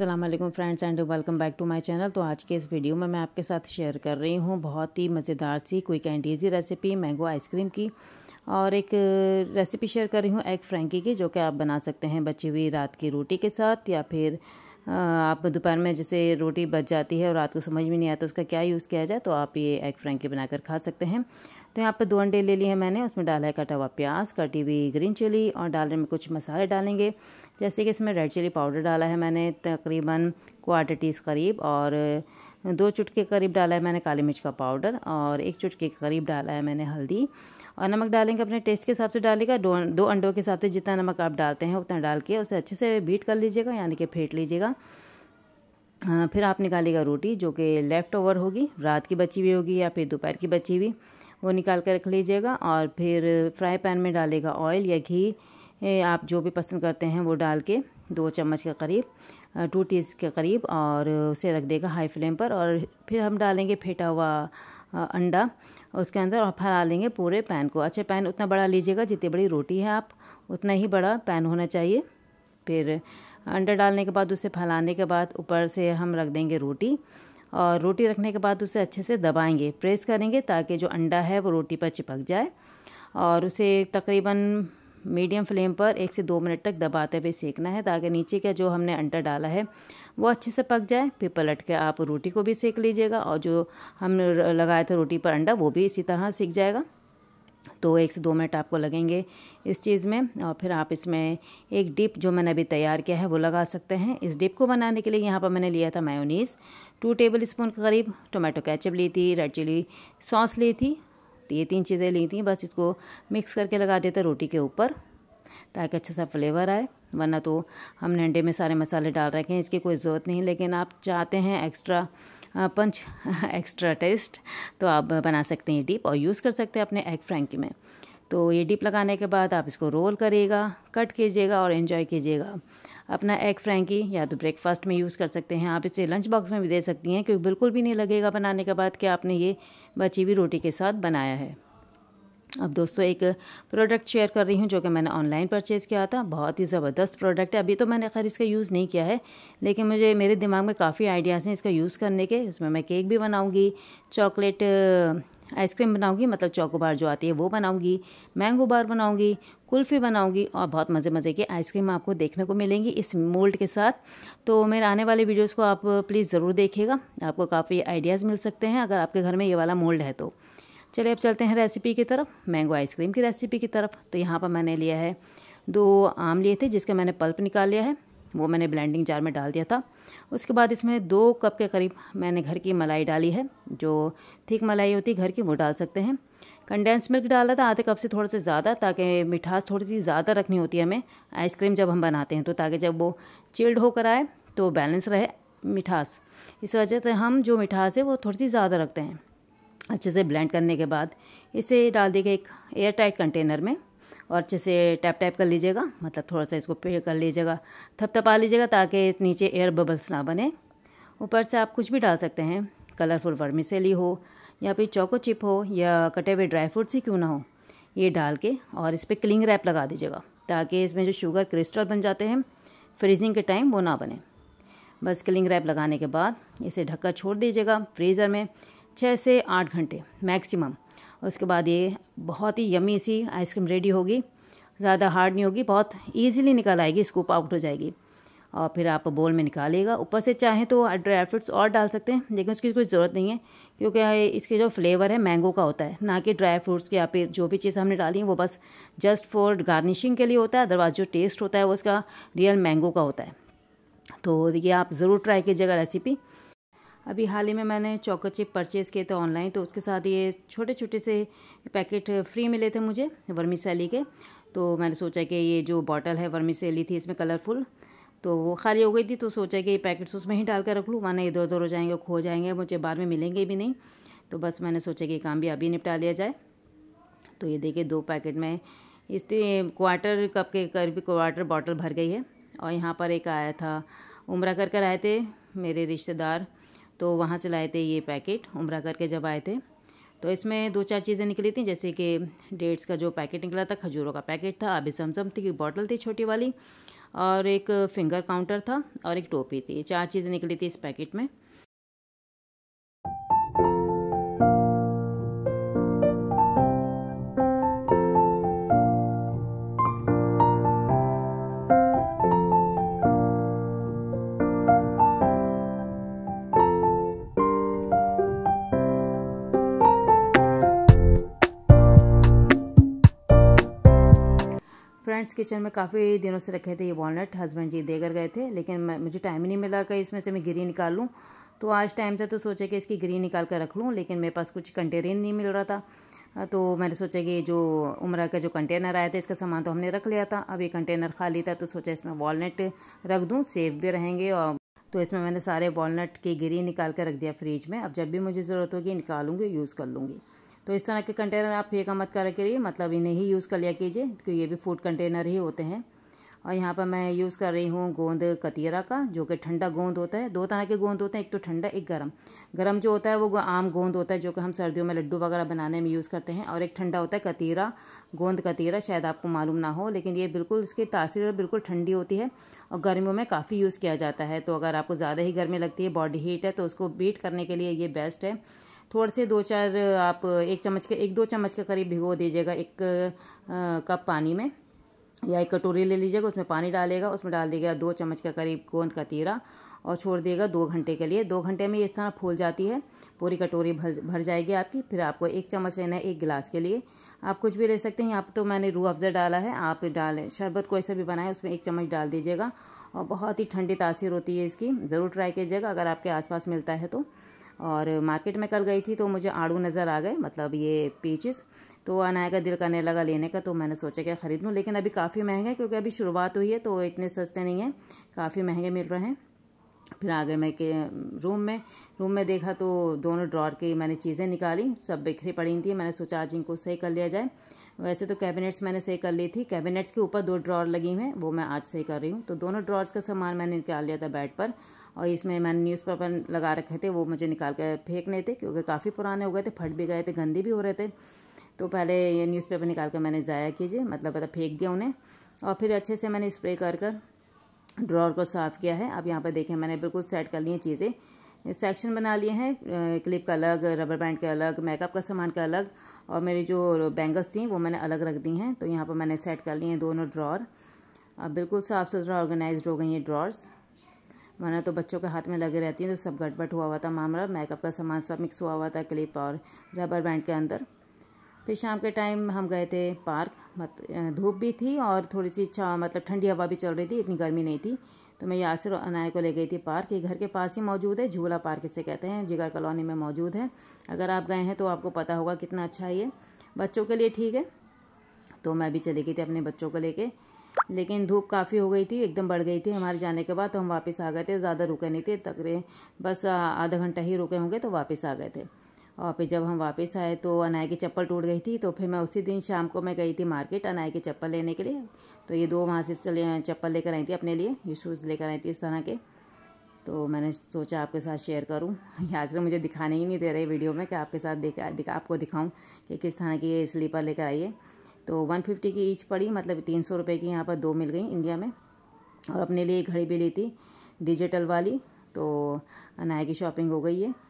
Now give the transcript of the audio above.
Aslam friends and welcome back to my channel तो आज के इस वीडियो में मैं आपके साथ शेयर कर रही हूँ बहुत ही मज़ेदार सी quick and easy recipe mango ice cream की और एक रेसिपी शेयर कर रही हूँ एग फ्रेंकी की जो कि आप बना सकते हैं बची हुई रात की रोटी के साथ या फिर आप दोपहर में जैसे रोटी बच जाती है और रात को समझ में नहीं आता उसका क्या यूज़ किया जाए तो आप ये एग फ्रेंकी बनाकर खा सकते हैं तो यहाँ पर दो अंडे ले लिए हैं मैंने उसमें डाला है कटा हुआ प्याज कटी हुई ग्रीन चिली और डालने में कुछ मसाले डालेंगे जैसे कि इसमें रेड चिली पाउडर डाला है मैंने तकरीबन क्वार्टर टीस करीब और दो चुटके करीब डाला है मैंने काली मिर्च का पाउडर और एक चुटके करीब डाला है मैंने हल्दी और नमक डालेंगे अपने टेस्ट के हिसाब से डालेगा दो दो अंडों के हिसाब से जितना नमक आप डालते हैं उतना डाल के उसे अच्छे से बीट कर लीजिएगा यानी कि फेंट लीजिएगा हाँ, फिर आप निकालेगा रोटी जो कि लेफ़्ट ओवर होगी रात की बची हुई होगी या फिर दोपहर की बची हुई वो निकाल कर रख लीजिएगा और फिर फ्राई पैन में डालेगा ऑयल या घी आप जो भी पसंद करते हैं वो डाल के दो चम्मच के करीब टू टी के करीब और उसे रख देगा हाई फ्लेम पर और फिर हम डालेंगे फेटा हुआ अंडा उसके अंदर और फैला लेंगे पूरे पैन को अच्छा पैन उतना बड़ा लीजिएगा जितनी बड़ी रोटी है आप उतना ही बड़ा पैन होना चाहिए फिर अंडा डालने के बाद उसे फैलाने के बाद ऊपर से हम रख देंगे रोटी और रोटी रखने के बाद उसे अच्छे से दबाएंगे प्रेस करेंगे ताकि जो अंडा है वो रोटी पर चिपक जाए और उसे तकरीबन मीडियम फ्लेम पर एक से दो मिनट तक दबाते हुए सेकना है ताकि नीचे का जो हमने अंडा डाला है वो अच्छे से पक जाए फिर पलट के आप रोटी को भी सेक लीजिएगा और जो हम लगाए थे रोटी पर अंडा वो भी इसी तरह सीख जाएगा तो एक से दो मिनट आपको लगेंगे इस चीज़ में और फिर आप इसमें एक डिप जो मैंने अभी तैयार किया है वो लगा सकते हैं इस डिप को बनाने के लिए यहाँ पर मैंने लिया था मायोनीज़ टू टेबल स्पून के करीब टोमेटो कैचअप ली थी रेड चिली सॉस ली थी तो ये तीन चीज़ें ली थी बस इसको मिक्स करके लगा देते रोटी के ऊपर ताकि अच्छा सा फ्लेवर आए वरना तो हमने अंडे में सारे मसाले डाल रखे हैं इसकी कोई ज़रूरत नहीं लेकिन आप चाहते हैं एक्स्ट्रा पंच एक्स्ट्रा टेस्ट तो आप बना सकते हैं डीप और यूज़ कर सकते हैं अपने एग फ्रेंकी में तो ये डिप लगाने के बाद आप इसको रोल करिएगा कट कीजिएगा और इन्जॉय कीजिएगा अपना एग फ्रेंकी या तो ब्रेकफास्ट में यूज़ कर सकते हैं आप इसे लंच बॉक्स में भी दे सकती हैं क्योंकि बिल्कुल भी नहीं लगेगा बनाने के बाद कि आपने ये बची हुई रोटी के साथ बनाया है अब दोस्तों एक प्रोडक्ट शेयर कर रही हूँ जो कि मैंने ऑनलाइन परचेज़ किया था बहुत ही ज़बरदस्त प्रोडक्ट है अभी तो मैंने खैर इसका यूज़ नहीं किया है लेकिन मुझे मेरे दिमाग में काफ़ी आइडियाज़ हैं इसका यूज़ करने के उसमें मैं केक भी बनाऊँगी चॉकलेट आइसक्रीम बनाऊंगी मतलब चौकोबार जो आती है वो बनाऊंगी मैंगो बार बनाऊंगी कुल्फ़ी बनाऊंगी और बहुत मज़े मज़े के आइसक्रीम आपको देखने को मिलेंगी इस मोल्ड के साथ तो मेरे आने वाले वीडियोस को आप प्लीज़ ज़रूर देखिएगा आपको काफ़ी आइडियाज़ मिल सकते हैं अगर आपके घर में ये वाला मोल्ड है तो चलिए अब चलते हैं रेसिपी की तरफ मैंगो आइसक्रीम की रेसिपी की तरफ तो यहाँ पर मैंने लिया है दो आम लिए थे जिसका मैंने पल्प निकाल लिया है वो मैंने ब्लेंडिंग जार में डाल दिया था उसके बाद इसमें दो कप के करीब मैंने घर की मलाई डाली है जो थिक मलाई होती है घर की वो डाल सकते हैं कंडेंस मिल्क डाला था आधे कप से थोड़ा सा ज़्यादा ताकि मिठास थोड़ी सी ज़्यादा रखनी होती है हमें आइसक्रीम जब हम बनाते हैं तो ताकि जब वो चिल्ड होकर आए तो बैलेंस रहे मिठास इस वजह से हम जो मिठास है वो थोड़ी सी ज़्यादा रखते हैं अच्छे से ब्लेंड करने के बाद इसे डाल देंगे एक एयर टाइट कंटेनर में और अच्छे से टैप टैप कर लीजिएगा मतलब थोड़ा सा इसको पे कर लीजिएगा थप थपा लीजिएगा ताकि इस नीचे एयर बबल्स ना बने ऊपर से आप कुछ भी डाल सकते हैं कलरफुल वर्मिसेली हो या फिर चौको चिप हो या कटे हुए ड्राई फ्रूट्स ही क्यों ना हो ये डाल के और इस पर क्लिंग रैप लगा दीजिएगा ताकि इसमें जो शुगर क्रिस्टल बन जाते हैं फ्रीजिंग के टाइम वो ना बने बस क्लिंग रैप लगाने के बाद इसे ढक्का छोड़ दीजिएगा फ्रीज़र में छः से आठ घंटे मैक्सिमम उसके बाद ये बहुत ही यमी सी आइसक्रीम रेडी होगी ज़्यादा हार्ड नहीं होगी बहुत ईजीली निकल आएगी स्कूप आउट हो जाएगी और फिर आप बोल में निकालिएगा ऊपर से चाहें तो ड्राई फ्रूट्स और डाल सकते हैं लेकिन उसकी कोई ज़रूरत नहीं है क्योंकि इसके जो फ्लेवर है मैंगो का होता है ना कि ड्राई फ्रूट्स के या फिर जो भी चीज़ हमने डाली है वो बस जस्ट फॉर गार्निशिंग के लिए होता है अदरवाइज जो टेस्ट होता है वो उसका रियल मैंगो का होता है तो ये आप ज़रूर ट्राई कीजिएगा रेसिपी अभी हाल ही में मैंने चॉकलेट चिप परचेज़ किए थे ऑनलाइन तो उसके साथ ये छोटे छोटे से पैकेट फ्री मिले थे मुझे वर्मी सैली के तो मैंने सोचा कि ये जो बॉटल है वर्मी सैली थी इसमें कलरफुल तो वो खाली हो गई थी तो सोचा कि ये पैकेट्स तो उसमें ही डाल कर रख लूँ वरना इधर उधर हो जाएंगे खो जाएंगे मुझे बाद में मिलेंगे भी नहीं तो बस मैंने सोचा कि काम भी अभी निपटा लिया जाए तो ये देखिए दो पैकेट में इस क्वार्टर कप के करीब क्वार्टर बॉटल भर गई है और यहाँ पर एक आया था उम्र कर कर आए थे मेरे रिश्तेदार तो वहाँ से लाए थे ये पैकेट उम्र करके जब आए थे तो इसमें दो चार चीज़ें निकली थी जैसे कि डेट्स का जो पैकेट निकला था खजूरों का पैकेट था अभी समसम थी बॉटल थी छोटी वाली और एक फिंगर काउंटर था और एक टोपी थी चार चीज़ें निकली थी इस पैकेट में फ्रेंड्स किचन में काफ़ी दिनों से रखे थे ये वॉलट हस्बैंड जी देकर गए थे लेकिन मुझे टाइम ही नहीं मिला कि इसमें से मैं गिरी निकाल लूँ तो आज टाइम था तो सोचा कि इसकी गिरी निकाल कर रख लूँ लेकिन मेरे पास कुछ कंटेनर नहीं मिल रहा था तो मैंने सोचा कि जो उम्र का जो कंटेनर आया था इसका सामान तो हमने रख लिया था अब ये कंटेनर खाली था तो सोचा इसमें वॉलट रख दूँ सेफ भी रहेंगे और तो इसमें मैंने सारे वॉलट की गिरी निकाल कर रख दिया फ्रिज में अब जब भी मुझे ज़रूरत होगी निकालूंगी यूज़ कर लूँगी तो इस तरह के कंटेनर आप फेंका मत करा करिए मतलब इन्हें ही यूज़ कर लिया कीजिए क्योंकि ये भी फूड कंटेनर ही होते हैं और यहाँ पर मैं यूज़ कर रही हूँ गोंद कतीरा का जो कि ठंडा गोंद होता है दो तरह के गोंद होते हैं एक तो ठंडा एक गर्म गर्म जो होता है वो आम गोंद होता है जो कि हम सर्दियों में लड्डू वगैरह बनाने में यूज़ करते हैं और एक ठंडा होता है कतीरा गोंद कतीरा शायद आपको मालूम ना हो लेकिन ये बिल्कुल इसकी तासीर बिल्कुल ठंडी होती है और गर्मियों में काफ़ी यूज़ किया जाता है तो अगर आपको ज़्यादा ही गर्मी लगती है बॉडी हीट है तो उसको बीट करने के लिए ये बेस्ट है थोड़े से दो चार आप एक चम्मच के एक दो चम्मच के करीब भिगो दीजिएगा एक कप पानी में या एक कटोरी ले लीजिएगा उसमें पानी डालेगा उसमें डाल दीजिएगा दो चम्मच के करीब गोंद का तीरा और छोड़ देगा दो घंटे के लिए दो घंटे में इस तरह फूल जाती है पूरी कटोरी भर भर जाएगी आपकी फिर आपको एक चम्मच लेना है एक गिलास के लिए आप कुछ भी ले सकते हैं यहाँ पर तो मैंने रूह अफ़ज़ा डाला है आप डालें शरबत कोई सा भी बनाएं उसमें एक चम्मच डाल दीजिएगा और बहुत ही ठंडी तासीर होती है इसकी ज़रूर ट्राई कीजिएगा अगर आपके आसपास मिलता है तो और मार्केट में कल गई थी तो मुझे आड़ू नज़र आ गए मतलब ये पीचेस तो अनाया का दिल करने लगा लेने का तो मैंने सोचा कि ख़रीद लूँ लेकिन अभी काफ़ी महंगे क्योंकि अभी शुरुआत हुई है तो इतने सस्ते नहीं हैं काफ़ी महंगे मिल रहे हैं फिर आ गए मैं के रूम में रूम में देखा तो दोनों ड्रॉर की मैंने चीज़ें निकाली सब बिखरी पड़ी थी मैंने सोचा आज इनको सही कर लिया जाए वैसे तो कैबिनेट्स मैंने सही कर ली थी कैबिनेट्स के ऊपर दो ड्रॉर लगी हुई हैं वो मैं आज सही कर रही हूँ तो दोनों ड्रॉर्स का सामान मैंने निकाल लिया था बेड पर और इसमें मैंने न्यूज़पेपर लगा रखे थे वो मुझे निकाल कर फेंकने थे क्योंकि काफ़ी पुराने हो गए थे फट भी गए थे गंदे भी हो रहे थे तो पहले ये न्यूज़पेपर निकाल कर मैंने ज़ाया कीजिए मतलब पता फेंक दिया उन्हें और फिर अच्छे से मैंने स्प्रे कर कर ड्रॉर को साफ़ किया है अब यहाँ पर देखें मैंने बिल्कुल सेट कर ली हैं चीज़ें सेक्शन बना लिए हैं क्लिप का अलग रबर बैंड का अलग मेकअप का सामान का अलग और मेरी जो बैंगल्स थी वो मैंने अलग रख दी हैं तो यहाँ पर मैंने सेट कर लिए हैं दोनों ड्रॉर अब बिल्कुल साफ़ सुथरा ऑर्गेनाइज हो गई हैं ड्रॉर्स वरना तो बच्चों के हाथ में लगे रहती हैं तो सब गटबट हुआ हुआ था मामला मेकअप का सामान सब मिक्स हुआ हुआ था क्लिप और रबर बैंड के अंदर फिर शाम के टाइम हम गए थे पार्क मत धूप भी थी और थोड़ी सी मतलब ठंडी हवा भी चल रही थी इतनी गर्मी नहीं थी तो मैं यासिर और अनाया को ले गई थी पार्क ये घर के पास ही मौजूद है झूला पार्क इसे कहते हैं जिगर कॉलोनी में मौजूद है अगर आप गए हैं तो आपको पता होगा कितना अच्छा है ये बच्चों के लिए ठीक है तो मैं भी चली गई थी अपने बच्चों को लेके लेकिन धूप काफ़ी हो गई थी एकदम बढ़ गई थी हमारे जाने के बाद तो हम वापस आ गए थे ज़्यादा रुके नहीं थे तकरे बस आधा घंटा ही रुके होंगे तो वापस आ गए थे और फिर जब हम वापस आए तो अनाय की चप्पल टूट गई थी तो फिर मैं उसी दिन शाम को मैं गई थी मार्केट अनाय की चप्पल लेने के लिए तो ये दो वहाँ से चप्पल लेकर आई थी अपने लिए ये शूज़ लेकर आई थी इस तरह के तो मैंने सोचा आपके साथ शेयर करूं आज से तो मुझे दिखाने ही नहीं दे रहे वीडियो में कि आपके साथ दिखा, दिखा आपको दिखाऊं कि किस तरह की ये स्लीपर लेकर आई है तो वन फिफ्टी की ईच पड़ी मतलब तीन सौ रुपये की यहाँ पर दो मिल गई इंडिया में और अपने लिए घड़ी भी ली थी डिजिटल वाली तो नायकी की शॉपिंग हो गई है